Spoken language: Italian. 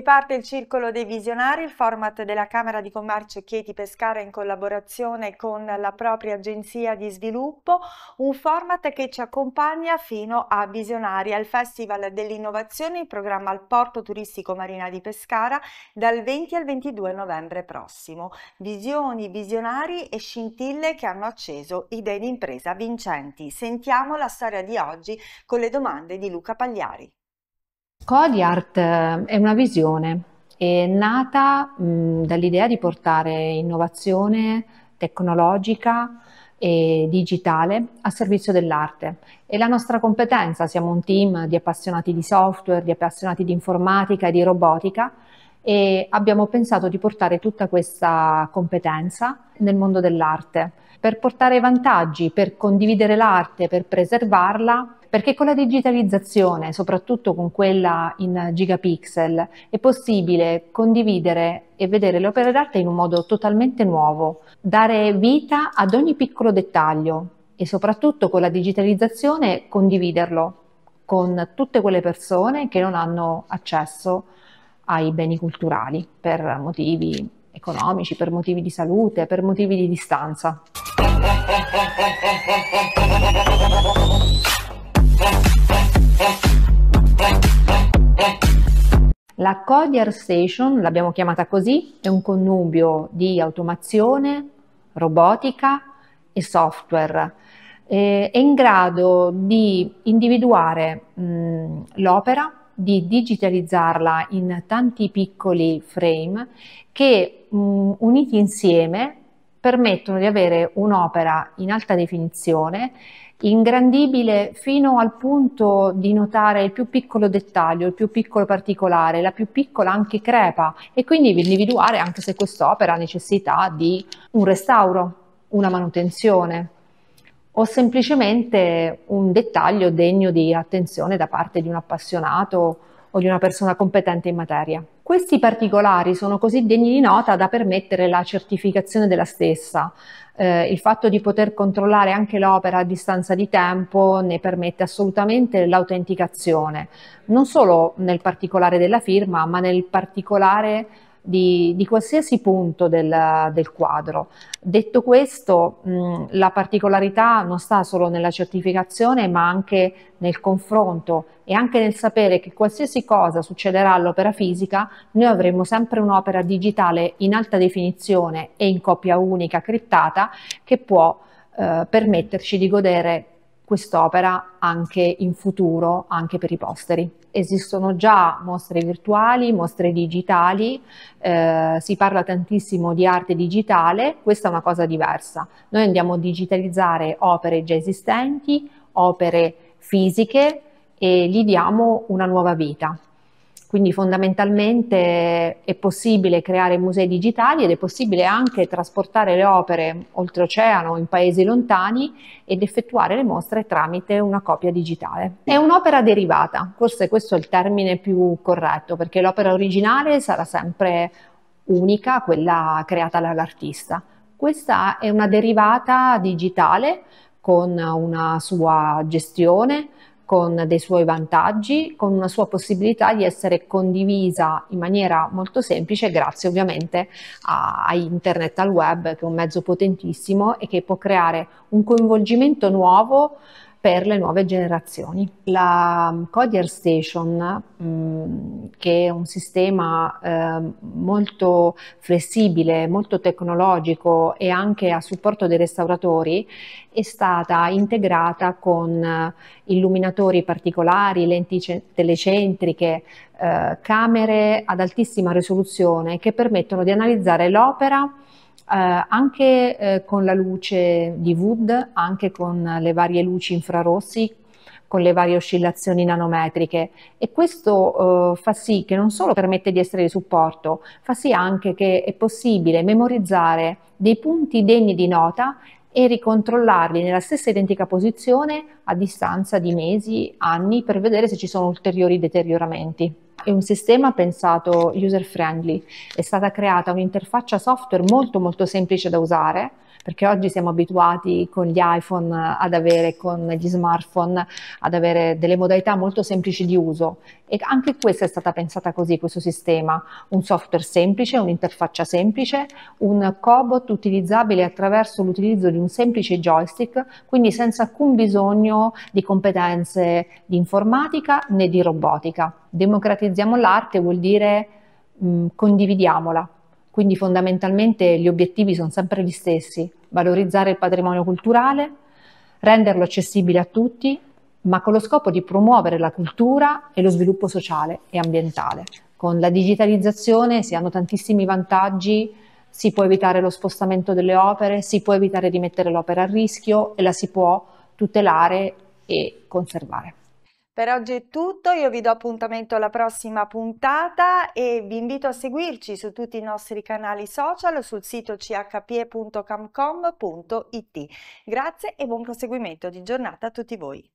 Riparte il Circolo dei Visionari, il format della Camera di Commercio Chieti Pescara in collaborazione con la propria agenzia di sviluppo, un format che ci accompagna fino a Visionari, al Festival dell'Innovazione in programma al Porto Turistico Marina di Pescara dal 20 al 22 novembre prossimo. Visioni, visionari e scintille che hanno acceso idee d'impresa vincenti. Sentiamo la storia di oggi con le domande di Luca Pagliari. Cody Art eh, è una visione, è nata mh, dall'idea di portare innovazione tecnologica e digitale a servizio dell'arte. È la nostra competenza, siamo un team di appassionati di software, di appassionati di informatica e di robotica e abbiamo pensato di portare tutta questa competenza nel mondo dell'arte per portare vantaggi, per condividere l'arte, per preservarla perché con la digitalizzazione, soprattutto con quella in gigapixel, è possibile condividere e vedere le opere d'arte in un modo totalmente nuovo, dare vita ad ogni piccolo dettaglio e soprattutto con la digitalizzazione condividerlo con tutte quelle persone che non hanno accesso ai beni culturali per motivi economici, per motivi di salute, per motivi di distanza. La Codier Station, l'abbiamo chiamata così, è un connubio di automazione, robotica e software. Eh, è in grado di individuare l'opera, di digitalizzarla in tanti piccoli frame che mh, uniti insieme permettono di avere un'opera in alta definizione, ingrandibile fino al punto di notare il più piccolo dettaglio, il più piccolo particolare, la più piccola anche crepa e quindi individuare anche se quest'opera ha necessità di un restauro, una manutenzione o semplicemente un dettaglio degno di attenzione da parte di un appassionato o di una persona competente in materia. Questi particolari sono così degni di nota da permettere la certificazione della stessa. Eh, il fatto di poter controllare anche l'opera a distanza di tempo ne permette assolutamente l'autenticazione, non solo nel particolare della firma, ma nel particolare di, di qualsiasi punto del, del, quadro. Detto questo, mh, la particolarità non sta solo nella certificazione, ma anche nel confronto e anche nel sapere che qualsiasi cosa succederà all'opera fisica, noi avremo sempre un'opera digitale in alta definizione e in copia unica criptata che può eh, permetterci di godere quest'opera anche in futuro, anche per i posteri. Esistono già mostre virtuali, mostre digitali, eh, si parla tantissimo di arte digitale, questa è una cosa diversa. Noi andiamo a digitalizzare opere già esistenti, opere fisiche e gli diamo una nuova vita. Quindi fondamentalmente è possibile creare musei digitali ed è possibile anche trasportare le opere oltreoceano in paesi lontani ed effettuare le mostre tramite una copia digitale. È un'opera derivata, forse questo è il termine più corretto, perché l'opera originale sarà sempre unica, quella creata dall'artista. Questa è una derivata digitale con una sua gestione, con dei suoi vantaggi, con una sua possibilità di essere condivisa in maniera molto semplice grazie ovviamente a, a internet, al web che è un mezzo potentissimo e che può creare un coinvolgimento nuovo per le nuove generazioni. La mm, Codier Station, mm, che è un sistema ehm, molto flessibile, molto tecnologico e anche a supporto dei restauratori, è stata integrata con eh, illuminatori particolari, lenti telecentriche, eh, camere ad altissima risoluzione che permettono di analizzare l'opera eh, anche eh, con la luce di Wood, anche con le varie luci infrarossi, con le varie oscillazioni nanometriche e questo eh, fa sì che non solo permette di essere di supporto, fa sì anche che è possibile memorizzare dei punti degni di nota e ricontrollarli nella stessa identica posizione a distanza di mesi, anni, per vedere se ci sono ulteriori deterioramenti è un sistema pensato user friendly, è stata creata un'interfaccia software molto molto semplice da usare perché oggi siamo abituati con gli iPhone ad avere, con gli smartphone, ad avere delle modalità molto semplici di uso e anche questa è stata pensata così, questo sistema, un software semplice, un'interfaccia semplice, un cobot utilizzabile attraverso l'utilizzo di un semplice joystick, quindi senza alcun bisogno di competenze di informatica né di robotica. Democratizziamo l'arte vuol dire mh, condividiamola, quindi fondamentalmente gli obiettivi sono sempre gli stessi, valorizzare il patrimonio culturale, renderlo accessibile a tutti, ma con lo scopo di promuovere la cultura e lo sviluppo sociale e ambientale. Con la digitalizzazione si hanno tantissimi vantaggi, si può evitare lo spostamento delle opere, si può evitare di mettere l'opera a rischio e la si può tutelare e conservare. Per oggi è tutto, io vi do appuntamento alla prossima puntata e vi invito a seguirci su tutti i nostri canali social o sul sito chpe.camcom.it. Grazie e buon proseguimento di giornata a tutti voi.